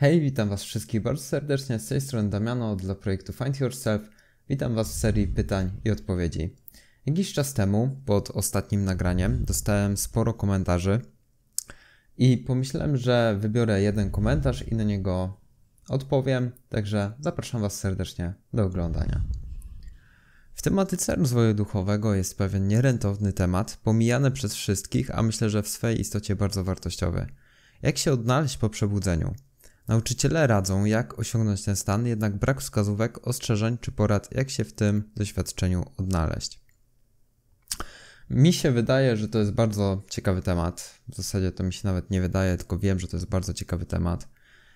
Hej, witam Was wszystkich bardzo serdecznie, z tej strony Damiano dla projektu Find Yourself. Witam Was w serii pytań i odpowiedzi. Jakiś czas temu, pod ostatnim nagraniem, dostałem sporo komentarzy i pomyślałem, że wybiorę jeden komentarz i na niego odpowiem, także zapraszam Was serdecznie do oglądania. W tematyce rozwoju duchowego jest pewien nierentowny temat, pomijany przez wszystkich, a myślę, że w swej istocie bardzo wartościowy. Jak się odnaleźć po przebudzeniu? Nauczyciele radzą, jak osiągnąć ten stan, jednak brak wskazówek, ostrzeżeń czy porad, jak się w tym doświadczeniu odnaleźć. Mi się wydaje, że to jest bardzo ciekawy temat. W zasadzie to mi się nawet nie wydaje, tylko wiem, że to jest bardzo ciekawy temat.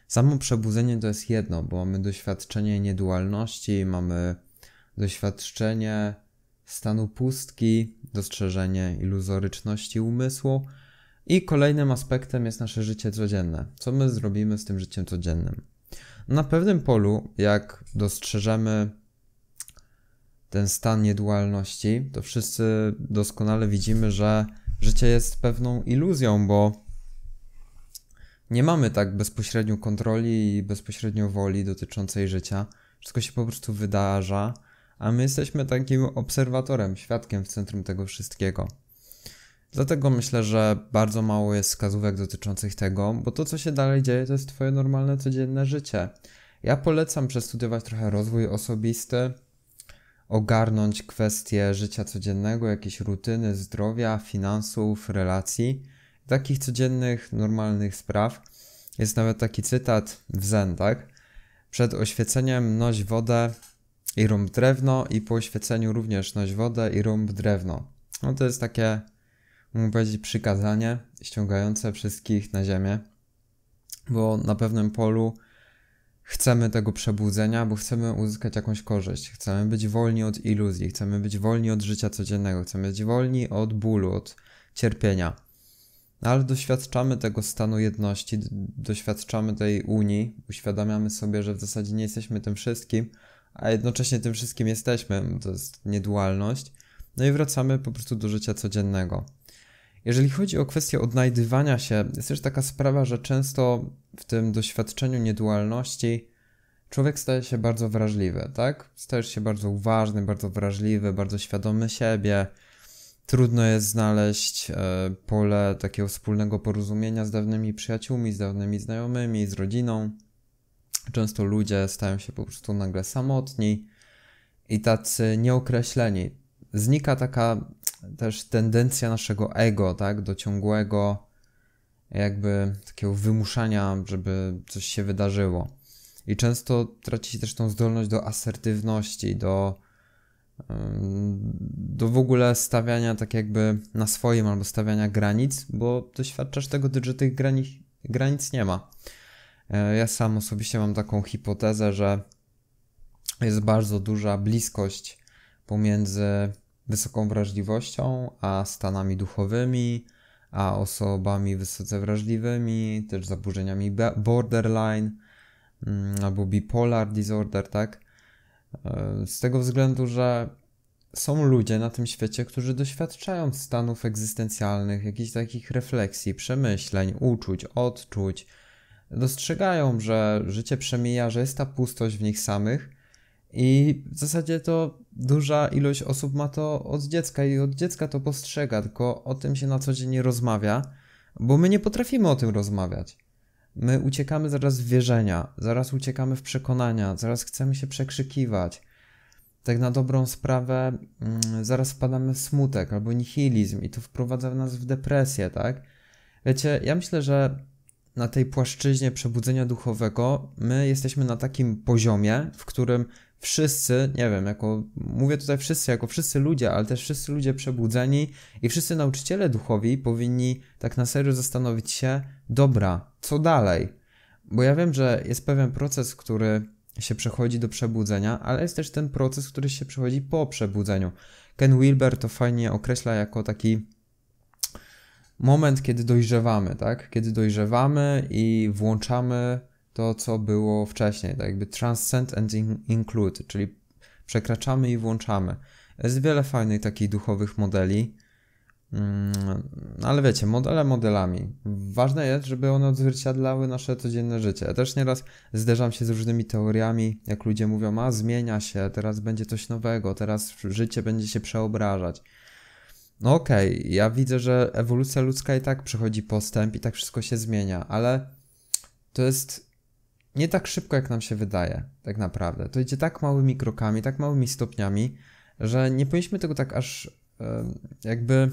Samo przebudzenie to jest jedno, bo mamy doświadczenie niedualności, mamy doświadczenie stanu pustki, dostrzeżenie iluzoryczności umysłu, i kolejnym aspektem jest nasze życie codzienne. Co my zrobimy z tym życiem codziennym? Na pewnym polu, jak dostrzeżemy ten stan niedualności, to wszyscy doskonale widzimy, że życie jest pewną iluzją, bo nie mamy tak bezpośrednio kontroli i bezpośrednio woli dotyczącej życia. Wszystko się po prostu wydarza, a my jesteśmy takim obserwatorem, świadkiem w centrum tego wszystkiego. Dlatego myślę, że bardzo mało jest wskazówek dotyczących tego, bo to, co się dalej dzieje, to jest Twoje normalne, codzienne życie. Ja polecam przestudiować trochę rozwój osobisty, ogarnąć kwestie życia codziennego, jakieś rutyny, zdrowia, finansów, relacji, takich codziennych, normalnych spraw. Jest nawet taki cytat w Zen, tak? Przed oświeceniem noś wodę i rąb drewno i po oświeceniu również noś wodę i rąb drewno. No to jest takie mógł powiedzieć, przykazanie ściągające wszystkich na ziemię, bo na pewnym polu chcemy tego przebudzenia, bo chcemy uzyskać jakąś korzyść. Chcemy być wolni od iluzji, chcemy być wolni od życia codziennego, chcemy być wolni od bólu, od cierpienia. No ale doświadczamy tego stanu jedności, doświadczamy tej unii, uświadamiamy sobie, że w zasadzie nie jesteśmy tym wszystkim, a jednocześnie tym wszystkim jesteśmy, to jest niedualność. No i wracamy po prostu do życia codziennego. Jeżeli chodzi o kwestię odnajdywania się, jest też taka sprawa, że często w tym doświadczeniu niedualności człowiek staje się bardzo wrażliwy, tak? Stajesz się bardzo uważny, bardzo wrażliwy, bardzo świadomy siebie. Trudno jest znaleźć e, pole takiego wspólnego porozumienia z dawnymi przyjaciółmi, z dawnymi znajomymi, z rodziną. Często ludzie stają się po prostu nagle samotni i tacy nieokreśleni znika taka też tendencja naszego ego, tak, do ciągłego jakby takiego wymuszania, żeby coś się wydarzyło. I często traci się też tą zdolność do asertywności, do, do w ogóle stawiania tak jakby na swoim albo stawiania granic, bo doświadczasz tego, że tych granic, granic nie ma. E, ja sam osobiście mam taką hipotezę, że jest bardzo duża bliskość pomiędzy wysoką wrażliwością, a stanami duchowymi, a osobami wysoce wrażliwymi, też zaburzeniami borderline mm, albo bipolar disorder, tak? E, z tego względu, że są ludzie na tym świecie, którzy doświadczają stanów egzystencjalnych, jakichś takich refleksji, przemyśleń, uczuć, odczuć. Dostrzegają, że życie przemija, że jest ta pustość w nich samych i w zasadzie to duża ilość osób ma to od dziecka i od dziecka to postrzega, tylko o tym się na co dzień nie rozmawia, bo my nie potrafimy o tym rozmawiać. My uciekamy zaraz w wierzenia, zaraz uciekamy w przekonania, zaraz chcemy się przekrzykiwać. Tak na dobrą sprawę, mm, zaraz wpadamy w smutek albo nihilizm i to wprowadza nas w depresję, tak? Wiecie, ja myślę, że na tej płaszczyźnie przebudzenia duchowego my jesteśmy na takim poziomie, w którym wszyscy, nie wiem, jako mówię tutaj wszyscy, jako wszyscy ludzie, ale też wszyscy ludzie przebudzeni i wszyscy nauczyciele duchowi powinni tak na serio zastanowić się, dobra, co dalej? Bo ja wiem, że jest pewien proces, który się przechodzi do przebudzenia, ale jest też ten proces, który się przechodzi po przebudzeniu. Ken Wilber to fajnie określa jako taki moment, kiedy dojrzewamy, tak? Kiedy dojrzewamy i włączamy to, co było wcześniej, tak jakby transcend and include, czyli przekraczamy i włączamy. Jest wiele fajnych takich duchowych modeli, mm, ale wiecie, modele modelami. Ważne jest, żeby one odzwierciedlały nasze codzienne życie. Ja też nieraz zderzam się z różnymi teoriami, jak ludzie mówią, a zmienia się, teraz będzie coś nowego, teraz życie będzie się przeobrażać no okej, okay, ja widzę, że ewolucja ludzka i tak przechodzi postęp i tak wszystko się zmienia, ale to jest nie tak szybko, jak nam się wydaje, tak naprawdę. To idzie tak małymi krokami, tak małymi stopniami, że nie powinniśmy tego tak aż jakby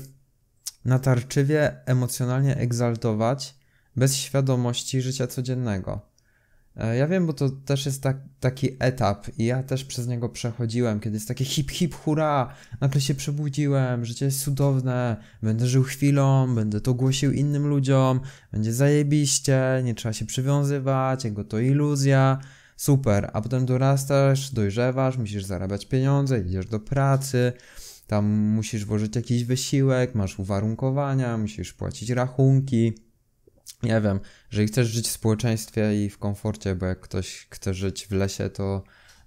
natarczywie, emocjonalnie egzaltować bez świadomości życia codziennego. E, ja wiem, bo to też jest tak, taki etap i ja też przez niego przechodziłem, kiedy jest takie hip hip hura, nagle się przebudziłem, życie jest cudowne, będę żył chwilą, będę to głosił innym ludziom, będzie zajebiście, nie trzeba się przywiązywać, jego to iluzja, super. A potem dorastasz, dojrzewasz, musisz zarabiać pieniądze, idziesz do pracy, tam musisz włożyć jakiś wysiłek, masz uwarunkowania, musisz płacić rachunki nie wiem, jeżeli chcesz żyć w społeczeństwie i w komforcie, bo jak ktoś chce żyć w lesie, to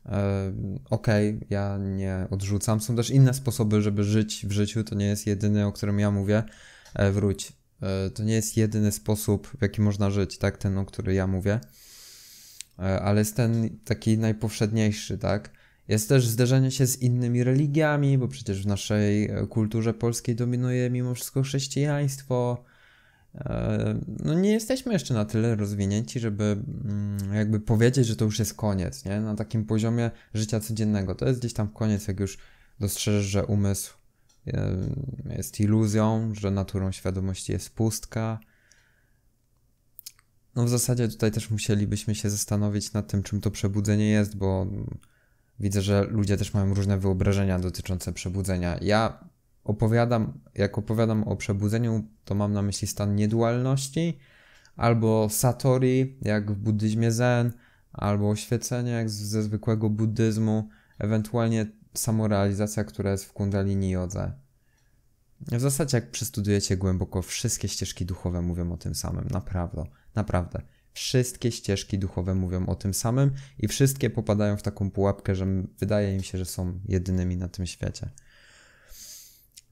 e, okej, okay, ja nie odrzucam. Są też inne sposoby, żeby żyć w życiu, to nie jest jedyny, o którym ja mówię. E, wróć. E, to nie jest jedyny sposób, w jaki można żyć, tak, ten, o który ja mówię. ale jest ten taki najpowszedniejszy, tak. Jest też zderzenie się z innymi religiami, bo przecież w naszej kulturze polskiej dominuje mimo wszystko chrześcijaństwo no nie jesteśmy jeszcze na tyle rozwinięci, żeby mm, jakby powiedzieć, że to już jest koniec, nie? Na takim poziomie życia codziennego. To jest gdzieś tam koniec, jak już dostrzeżesz, że umysł e, jest iluzją, że naturą świadomości jest pustka. No w zasadzie tutaj też musielibyśmy się zastanowić nad tym, czym to przebudzenie jest, bo widzę, że ludzie też mają różne wyobrażenia dotyczące przebudzenia. Ja opowiadam, jak opowiadam o przebudzeniu, to mam na myśli stan niedualności, albo satori, jak w buddyzmie zen, albo oświecenie, jak ze zwykłego buddyzmu, ewentualnie samorealizacja, która jest w kundalini jodze. W zasadzie jak przestudujecie głęboko, wszystkie ścieżki duchowe mówią o tym samym, naprawdę, naprawdę. Wszystkie ścieżki duchowe mówią o tym samym i wszystkie popadają w taką pułapkę, że wydaje im się, że są jedynymi na tym świecie.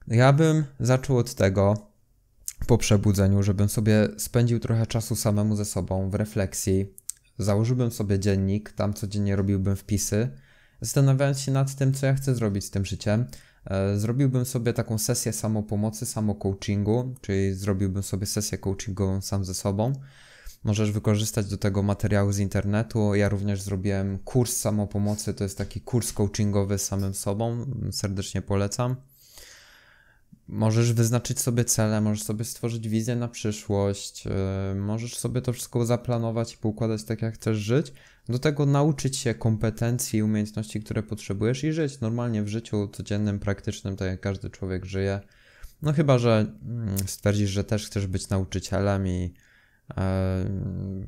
Ja bym zaczął od tego po przebudzeniu, żebym sobie spędził trochę czasu samemu ze sobą w refleksji. Założyłbym sobie dziennik, tam codziennie robiłbym wpisy, zastanawiając się nad tym, co ja chcę zrobić z tym życiem. E, zrobiłbym sobie taką sesję samopomocy, samocoachingu, czyli zrobiłbym sobie sesję coachingową sam ze sobą. Możesz wykorzystać do tego materiały z internetu. Ja również zrobiłem kurs samopomocy, to jest taki kurs coachingowy samym sobą. Serdecznie polecam możesz wyznaczyć sobie cele, możesz sobie stworzyć wizję na przyszłość, y, możesz sobie to wszystko zaplanować i poukładać tak, jak chcesz żyć. Do tego nauczyć się kompetencji i umiejętności, które potrzebujesz i żyć normalnie w życiu codziennym, praktycznym, tak jak każdy człowiek żyje. No chyba, że mm, stwierdzisz, że też chcesz być nauczycielem i y,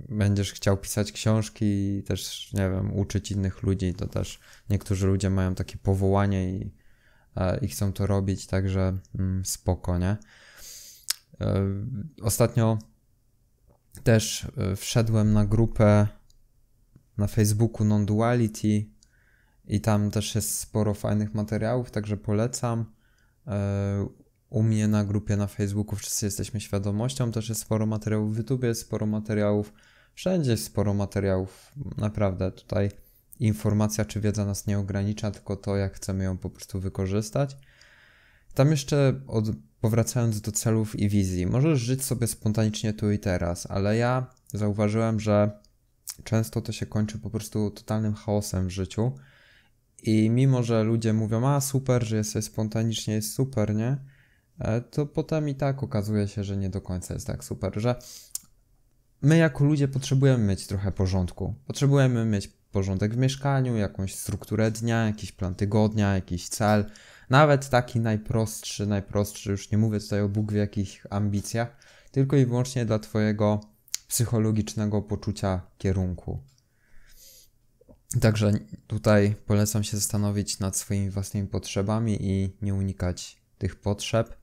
będziesz chciał pisać książki i też, nie wiem, uczyć innych ludzi, to też niektórzy ludzie mają takie powołanie i E, i chcą to robić, także mm, spoko, nie? E, ostatnio też e, wszedłem na grupę na Facebooku Non-Duality i tam też jest sporo fajnych materiałów, także polecam. U mnie na grupie na Facebooku wszyscy jesteśmy świadomością, też jest sporo materiałów w YouTube, jest sporo materiałów, wszędzie jest sporo materiałów, naprawdę tutaj informacja czy wiedza nas nie ogranicza, tylko to, jak chcemy ją po prostu wykorzystać. Tam jeszcze od, powracając do celów i wizji, możesz żyć sobie spontanicznie tu i teraz, ale ja zauważyłem, że często to się kończy po prostu totalnym chaosem w życiu. I mimo, że ludzie mówią, a super, że jesteś spontanicznie, jest super, nie? E, to potem i tak okazuje się, że nie do końca jest tak super, że my jako ludzie potrzebujemy mieć trochę porządku. Potrzebujemy mieć porządek w mieszkaniu, jakąś strukturę dnia, jakiś plan tygodnia, jakiś cel, nawet taki najprostszy, najprostszy, już nie mówię tutaj o Bóg w jakich ambicjach, tylko i wyłącznie dla Twojego psychologicznego poczucia kierunku. Także tutaj polecam się zastanowić nad swoimi własnymi potrzebami i nie unikać tych potrzeb.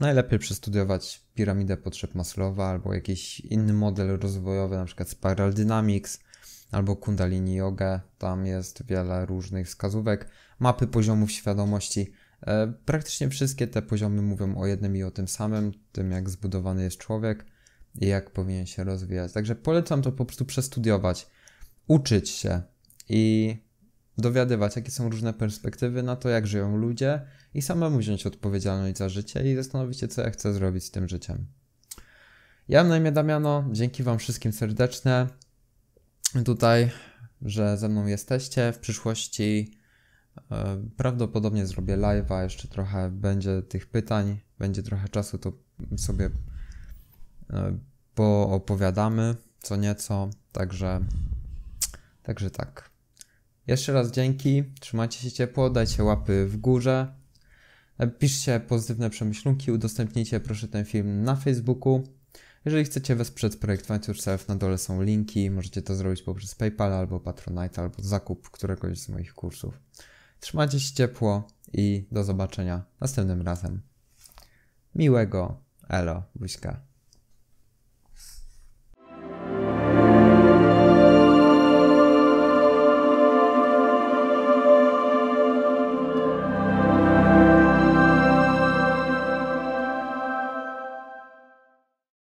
Najlepiej przestudiować piramidę potrzeb Maslowa albo jakiś inny model rozwojowy, na przykład Spiral Dynamics, albo Kundalini Yoga, tam jest wiele różnych wskazówek, mapy poziomów świadomości. E, praktycznie wszystkie te poziomy mówią o jednym i o tym samym, tym jak zbudowany jest człowiek i jak powinien się rozwijać. Także polecam to po prostu przestudiować, uczyć się i dowiadywać, jakie są różne perspektywy na to, jak żyją ludzie i samemu wziąć odpowiedzialność za życie i zastanowić się, co ja chcę zrobić z tym życiem. Ja mam na imię Damiano, dzięki Wam wszystkim serdeczne tutaj, że ze mną jesteście. W przyszłości e, prawdopodobnie zrobię live'a, jeszcze trochę będzie tych pytań, będzie trochę czasu, to sobie e, poopowiadamy co nieco, także, także tak. Jeszcze raz dzięki, trzymajcie się ciepło, dajcie łapy w górze, e, piszcie pozytywne przemyślunki, udostępnijcie proszę ten film na Facebooku, jeżeli chcecie wesprzeć projekt Venture Self, na dole są linki, możecie to zrobić poprzez PayPal albo Patronite, albo zakup któregoś z moich kursów. Trzymajcie się ciepło i do zobaczenia następnym razem. Miłego, elo, buźka.